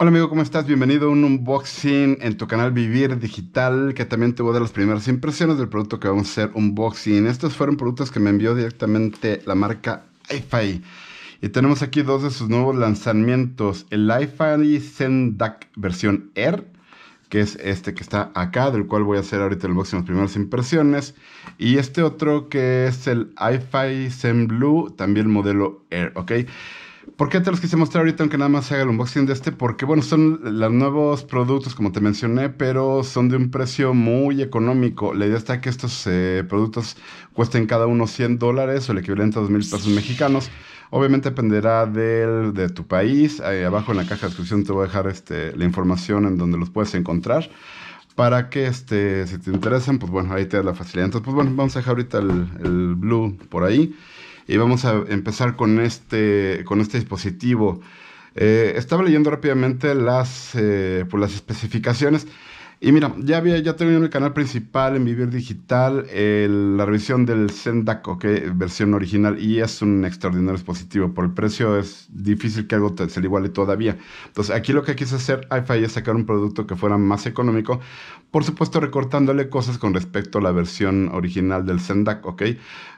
Hola amigo, ¿cómo estás? Bienvenido a un unboxing en tu canal Vivir Digital, que también te voy a dar las primeras impresiones del producto que vamos a hacer unboxing. Estos fueron productos que me envió directamente la marca iFi. Y tenemos aquí dos de sus nuevos lanzamientos, el iFi DAC versión Air, que es este que está acá, del cual voy a hacer ahorita el unboxing, las primeras impresiones. Y este otro que es el iFi Zen Blue, también modelo Air, ¿ok? ¿Por qué te los quise mostrar ahorita, aunque nada más se haga el unboxing de este? Porque, bueno, son los nuevos productos, como te mencioné, pero son de un precio muy económico. La idea está que estos eh, productos cuesten cada uno 100 dólares o el equivalente a 2,000 mil pesos mexicanos. Obviamente dependerá del, de tu país. Ahí abajo en la caja de descripción te voy a dejar este, la información en donde los puedes encontrar para que este, si te interesan, pues bueno, ahí te da la facilidad. Entonces, pues bueno, vamos a dejar ahorita el, el blue por ahí y vamos a empezar con este, con este dispositivo. Eh, estaba leyendo rápidamente las, eh, pues, las especificaciones. Y mira, ya había, ya tengo en el canal principal en Vivir Digital la revisión del Sendaco, Ok versión original, y es un extraordinario dispositivo. Por el precio es difícil que algo se le iguale todavía. Entonces, aquí lo que quise hacer iFi es sacar un producto que fuera más económico, por supuesto recortándole cosas con respecto a la versión original del Sendak, ¿ok?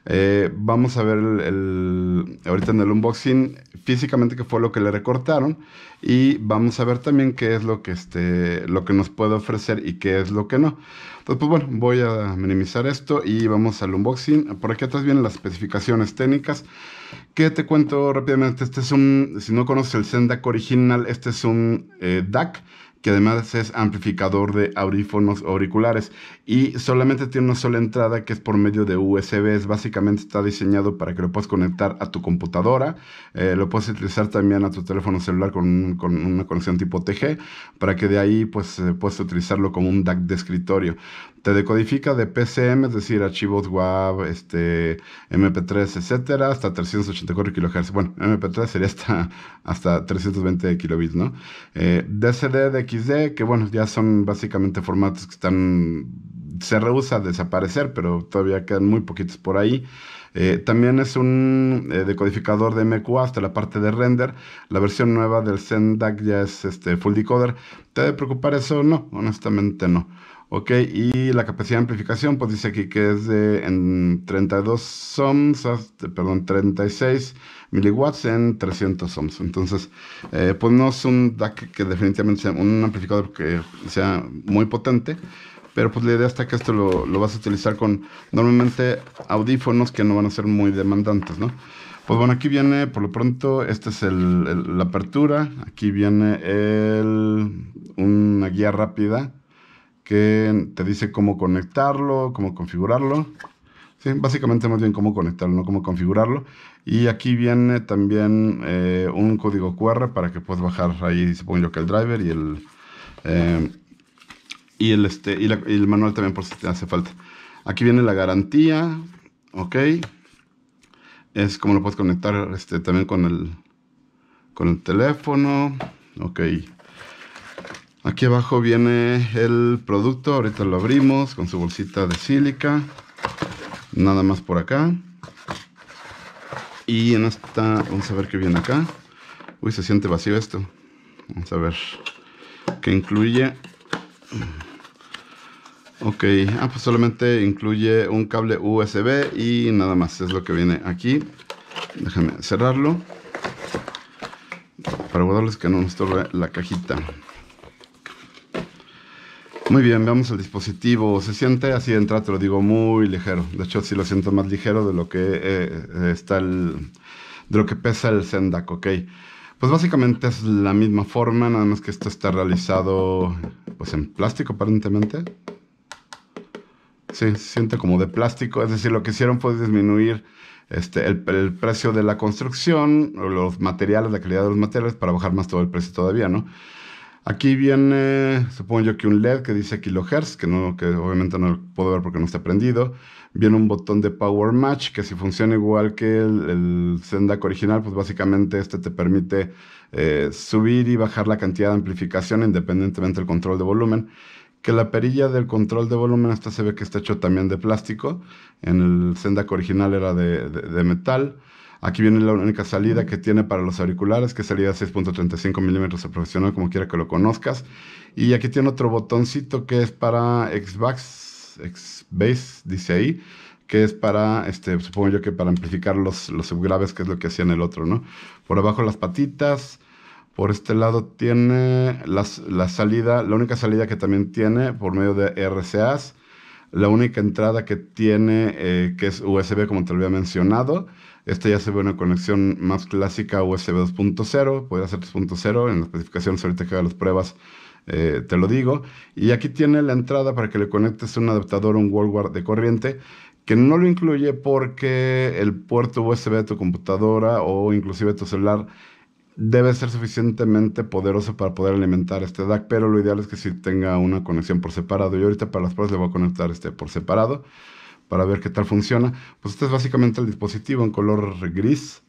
Eh, vamos a ver el, ahorita en el unboxing físicamente qué fue lo que le recortaron y vamos a ver también qué es lo que, este, lo que nos puede ofrecer y qué es lo que no. Entonces, pues bueno, voy a minimizar esto y vamos al unboxing. Por aquí atrás vienen las especificaciones técnicas. Que te cuento rápidamente, este es un, si no conoces el Zendac original, este es un eh, DAC que además es amplificador de aurífonos auriculares y solamente tiene una sola entrada que es por medio de USB. Es básicamente está diseñado para que lo puedas conectar a tu computadora, eh, lo puedes utilizar también a tu teléfono celular con, una conexión tipo TG para que de ahí pues eh, puedas utilizarlo como un DAC de escritorio. Te decodifica de PCM, es decir, archivos WAV, este, MP3, etcétera, hasta 384 kHz. Bueno, MP3 sería hasta, hasta 320 kilobits, ¿no? DCD eh, de que bueno, ya son básicamente formatos que están, se rehúsa a desaparecer, pero todavía quedan muy poquitos por ahí. Eh, también es un eh, decodificador de MQ hasta la parte de render. La versión nueva del Zendac ya es este, full decoder. ¿Te debe preocupar eso? No, honestamente no. Ok, y la capacidad de amplificación, pues dice aquí que es de en 32 ohms, perdón, 36 miliwatts en 300 ohms. Entonces, pues no es un DAC que definitivamente sea un amplificador que sea muy potente, pero pues la idea está que esto lo, vas a utilizar con normalmente audífonos que no van a ser muy demandantes, ¿no? Pues bueno, aquí viene, por lo pronto, esta es la apertura, aquí viene el, una guía rápida que te dice cómo conectarlo, cómo configurarlo. Sí, básicamente más bien cómo conectarlo, no cómo configurarlo. Y aquí viene también eh, un código QR para que puedas bajar ahí, supongo yo que el driver y el, eh, y, el este, y, el manual también por si te hace falta. Aquí viene la garantía, ok. Es como lo puedes conectar este, también con el, con el teléfono, ok. Aquí abajo viene el producto, ahorita lo abrimos con su bolsita de sílica. Nada más por acá. Y en esta, vamos a ver qué viene acá. Uy, se siente vacío esto. Vamos a ver qué incluye. Ok, ah, pues solamente incluye un cable USB y nada más, es lo que viene aquí. Déjame cerrarlo para guardarles que no nos torre la cajita. Muy bien, veamos el dispositivo. Se siente así de entrada, te lo digo, muy ligero. De hecho, sí lo siento más ligero de lo que eh, eh, está de lo que pesa el Sendak, ok. Pues básicamente es la misma forma, nada más que esto está realizado pues en plástico aparentemente. Sí, se siente como de plástico, es decir, lo que hicieron fue disminuir este, el, el, precio de la construcción, los materiales, la calidad de los materiales para bajar más todo el precio todavía, ¿no? Aquí viene, supongo yo que un LED que dice kilohertz, que, que obviamente no lo puedo ver porque no está prendido. Viene un botón de Power Match, que si funciona igual que el, el original, pues básicamente este te permite eh, subir y bajar la cantidad de amplificación independientemente del control de volumen. Que la perilla del control de volumen, esta se ve que está hecho también de plástico. En el Zendac original era de metal. Aquí viene la única salida que tiene para los auriculares, que es salida 6.35 milímetros de profesional, como quiera que lo conozcas. Y aquí tiene otro botoncito que es para Xbox, Xbase, dice ahí, que es para, este, supongo yo que para amplificar los, los subgraves, que es lo que hacía en el otro, ¿no? Por abajo las patitas, por este lado tiene la salida, la única salida que también tiene por medio de RCAs la única entrada que tiene, eh, que es USB, como te lo había mencionado, esta ya se ve una conexión más clásica USB 2.0, puede ser 3.0, en las especificaciones ahorita que haga las pruebas eh, te lo digo. Y aquí tiene la entrada para que le conectes un adaptador, un wallguard de corriente, que no lo incluye porque el puerto USB de tu computadora o inclusive tu celular debe ser suficientemente poderoso para poder alimentar este DAC, pero lo ideal es que si tenga una conexión por separado. Y ahorita para las pruebas le voy a conectar este por separado para ver qué tal funciona. Pues este es básicamente el dispositivo en color gris.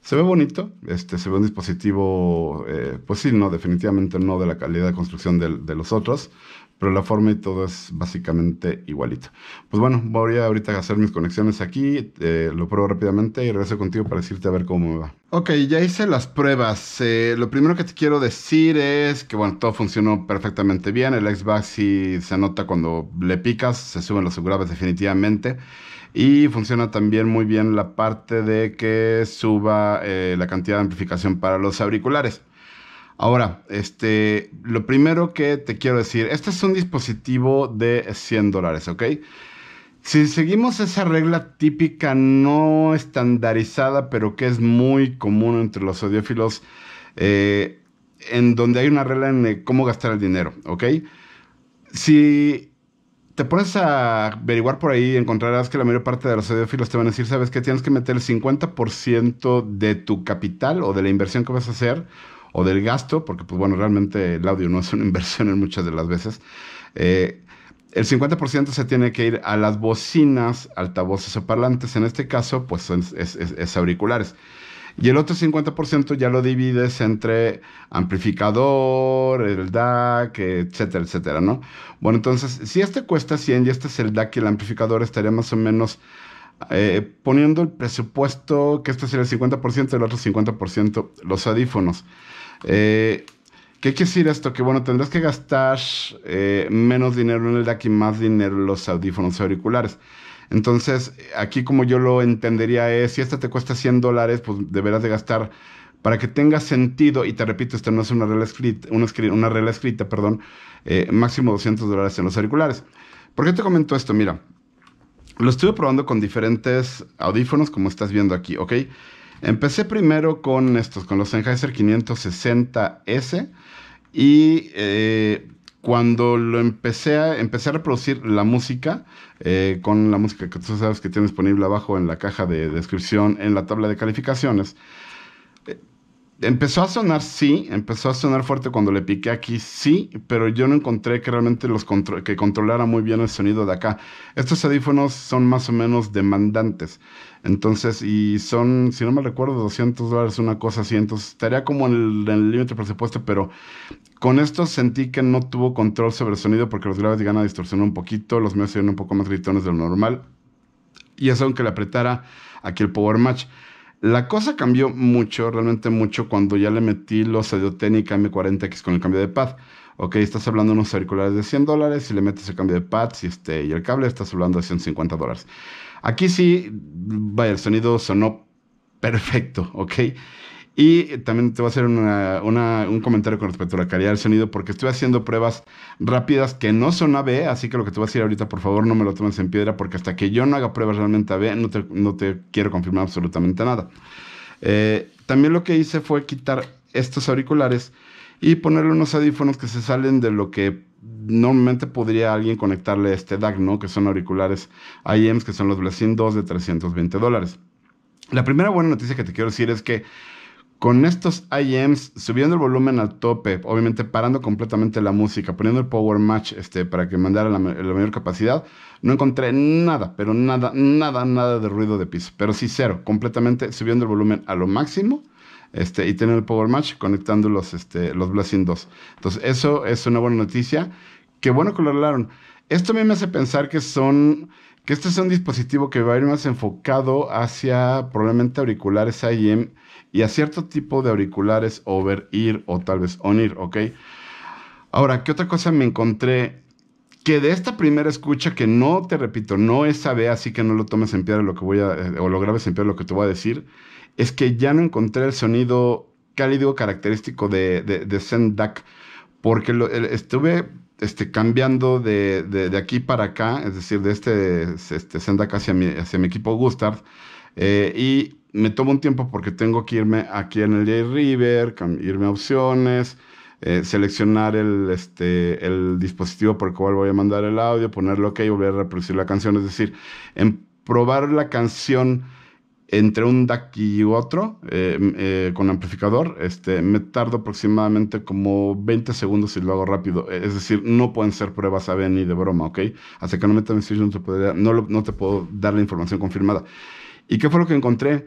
Se ve bonito, este, se ve un dispositivo, eh, pues sí, no, definitivamente no de la calidad de construcción de los otros, pero la forma y todo es básicamente igualito. Pues bueno, voy a ahorita a hacer mis conexiones aquí, eh, lo pruebo rápidamente y regreso contigo para decirte a ver cómo me va. Ok, ya hice las pruebas. Eh, lo primero que te quiero decir es que, bueno, todo funcionó perfectamente bien. El Xbox sí se nota cuando le picas, se suben los graves definitivamente. Y funciona también muy bien la parte de que suba eh, la cantidad de amplificación para los auriculares. Ahora, este, lo primero que te quiero decir, este es un dispositivo de 100 dólares, ¿ok? Si seguimos esa regla típica no estandarizada, pero que es muy común entre los audiófilos, eh, en donde hay una regla en cómo gastar el dinero, ¿ok? Si te pones a averiguar por ahí, encontrarás que la mayor parte de los audiófilos te van a decir, ¿sabes qué? Tienes que meter el 50% de tu capital o de la inversión que vas a hacer o del gasto, porque pues bueno, realmente el audio no es una inversión en muchas de las veces. Eh, el 50% se tiene que ir a las bocinas, altavoces o parlantes, en este caso, pues es, auriculares. Y el otro 50% ya lo divides entre amplificador, el DAC, etcétera, etcétera, ¿no? Bueno, entonces, si este cuesta 100 y este es el DAC y el amplificador, estaría más o menos eh, poniendo el presupuesto, que este sería el 50%, el otro 50% los audífonos. Eh, ¿Qué quiere decir esto? Que bueno, tendrás que gastar eh, menos dinero en el DAC y más dinero en los audífonos auriculares. Entonces, aquí como yo lo entendería es, si esta te cuesta 100 dólares, pues deberás de gastar para que tenga sentido, y te repito, esto no es una regla escrita, una, regla escrita perdón, eh, máximo 200 dólares en los auriculares. ¿Por qué te comento esto? Mira, lo estuve probando con diferentes audífonos, como estás viendo aquí, ¿ok? Empecé primero con estos, con los Sennheiser 560S y eh, cuando lo empecé a, empecé a reproducir la música, eh, con la música que tú sabes que tiene disponible abajo en la caja de descripción, en la tabla de calificaciones, empezó a sonar sí, empezó a sonar fuerte cuando le piqué aquí sí, pero yo no encontré que realmente los que controlara muy bien el sonido de acá. Estos audífonos son más o menos demandantes. Entonces, y son, si no me recuerdo, 200 dólares, una cosa así. estaría como en el límite presupuesto, pero con esto sentí que no tuvo control sobre el sonido porque los graves llegan a distorsionar un poquito, los medios se un poco más gritones de lo normal. Y eso aunque le apretara aquí el Power Match. La cosa cambió mucho, realmente mucho, cuando ya le metí los Audioténica M40X con el cambio de pad. Ok, estás hablando de unos auriculares de 100 dólares, Y le metes el cambio de pad si este, y el cable, estás hablando de 150 dólares. Aquí sí, vaya, el sonido sonó perfecto, ok. Y también te voy a hacer un comentario con respecto a la calidad del sonido, porque estoy haciendo pruebas rápidas que no son AB, así que lo que te voy a decir ahorita, por favor, no me lo tomes en piedra, porque hasta que yo no haga pruebas realmente AB, no te, no te quiero confirmar absolutamente nada. Eh, también lo que hice fue quitar estos auriculares y ponerle unos audífonos que se salen de lo que normalmente podría alguien conectarle este DAC, ¿no? Que son auriculares IEMs, que son los Blessing 2 de 320 dólares. La primera buena noticia que te quiero decir es que con estos IEMs, subiendo el volumen al tope, obviamente parando completamente la música, poniendo el power match este, para que mandara la, mayor capacidad, no encontré nada, pero nada, nada, nada de ruido de piso. Pero sí cero, completamente subiendo el volumen a lo máximo. Este, y tener el Power Match conectando los, este, los Blessing 2. Entonces, eso es una buena noticia. Qué bueno que lo hablaron. Esto a mí me hace pensar que son. que este es un dispositivo que va a ir más enfocado hacia probablemente auriculares IM y a cierto tipo de auriculares over-ear o tal vez on-ear, ¿ok? Ahora, ¿qué otra cosa me encontré? Que de esta primera escucha, que no te repito, no es AB, así que no lo tomes en piedra lo que voy a, eh, o lo grabes en piedra lo que te voy a decir, es que ya no encontré el sonido cálido característico de, de, Sendak, porque estuve este, cambiando de, aquí para acá, es decir, de este, este Sendak hacia mi, hacia mi equipo Gustard, eh, y me tomo un tiempo porque tengo que irme aquí en el J-River, irme a opciones, eh, seleccionar este, el, dispositivo por el cual voy a mandar el audio, ponerlo OK y volver a reproducir la canción. Es decir, en probar la canción entre un DAC y otro eh, eh, con amplificador, este, me tardo aproximadamente como 20 segundos si lo hago rápido. E-, es decir, no pueden ser pruebas A, ni de broma, ¿ok? así que no me no, te puedo dar la información confirmada. ¿Y qué fue lo que encontré?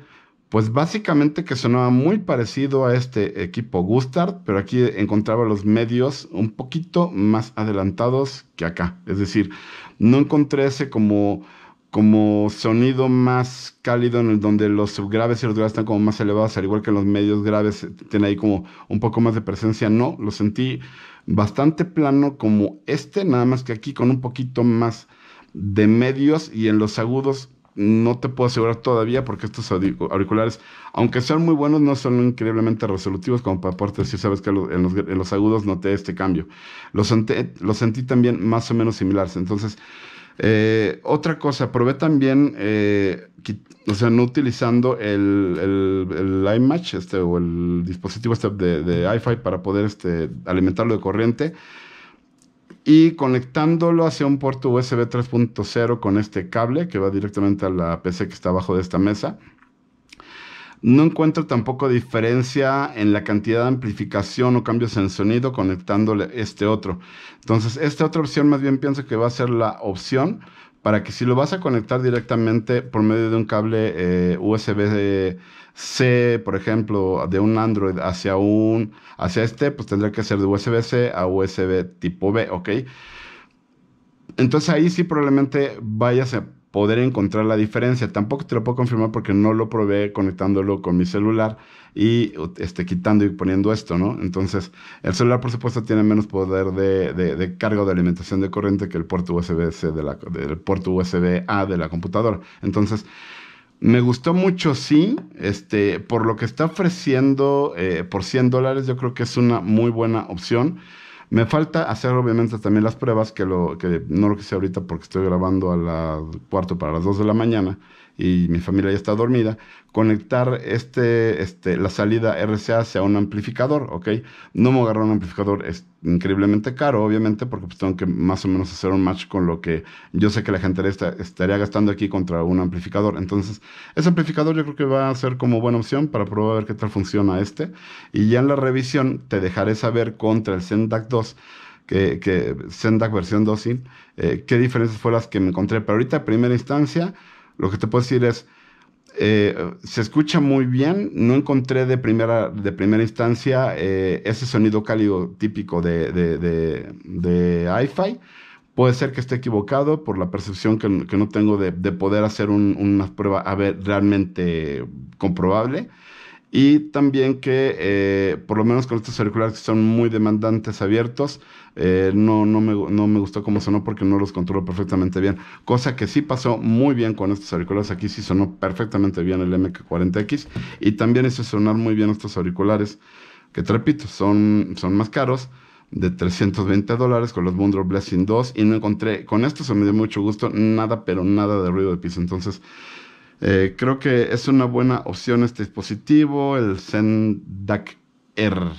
Pues básicamente que sonaba muy parecido a este equipo Gustard, pero aquí encontraba los medios un poquito más adelantados que acá. Es decir, no encontré ese como, como sonido más cálido en el donde los subgraves y los graves están como más elevados, al igual que los medios graves tienen ahí como un poco más de presencia. No, lo sentí bastante plano como este, nada más que aquí con un poquito más de medios y en los agudos no te puedo asegurar todavía porque estos auriculares, aunque sean muy buenos, no son increíblemente resolutivos como para poder decir, sabes que en los, agudos noté este cambio. Los, sentí también más o menos similares. Entonces, eh, otra cosa, probé también, eh, o sea, no utilizando el, iMatch este, o el dispositivo este de, de iFi para poder este, alimentarlo de corriente y conectándolo hacia un puerto USB 3.0 con este cable que va directamente a la PC que está abajo de esta mesa. No encuentro tampoco diferencia en la cantidad de amplificación o cambios en sonido conectándole este otro. Entonces, esta otra opción más bien pienso que va a ser la opción para que si lo vas a conectar directamente por medio de un cable eh, USB-C, por ejemplo, de un Android hacia un hacia este, pues tendría que ser de USB-C a USB tipo B, ¿ok? Entonces ahí sí probablemente vayas a poder encontrar la diferencia. Tampoco te lo puedo confirmar porque no lo probé conectándolo con mi celular y este, quitando y poniendo esto, ¿no? Entonces, el celular, por supuesto, tiene menos poder de, de, de carga o de alimentación de corriente que el puerto USB-C de del puerto USB-A de la computadora. Entonces, me gustó mucho, sí, este, por lo que está ofreciendo eh, por 100 dólares, yo creo que es una muy buena opción. Me falta hacer obviamente también las pruebas, que, lo, que no lo que ahorita porque estoy grabando a las cuarto para las dos de la mañana y mi familia ya está dormida, conectar este, este, la salida RCA hacia un amplificador, ¿ok? No me agarrar un amplificador es increíblemente caro, obviamente, porque pues tengo que más o menos hacer un match con lo que yo sé que la gente estaría gastando aquí contra un amplificador. Entonces, ese amplificador yo creo que va a ser como buena opción para probar a ver qué tal funciona este. Y ya en la revisión te dejaré saber contra el Sendac 2 que, que versión 2, eh, qué diferencias fueron las que me encontré. Pero ahorita, primera instancia, lo que te puedo decir es, eh, se escucha muy bien, no encontré de primera, de primera instancia eh, ese sonido cálido típico de, de, de, hi-fi. Puede ser que esté equivocado por la percepción que, no tengo de, poder hacer una prueba realmente comprobable y también que eh, por lo menos con estos auriculares que son muy demandantes abiertos, eh, no, no, me, no me gustó cómo sonó porque no los controló perfectamente bien, cosa que sí pasó muy bien con estos auriculares, aquí sí sonó perfectamente bien el MK40X y también hizo sonar muy bien estos auriculares, que te repito, son, son más caros de 320 dólares con los bundle Blessing 2 y no encontré, con esto se me dio mucho gusto, nada pero nada de ruido de piso, entonces eh, creo que es una buena opción este dispositivo, el Zendac R.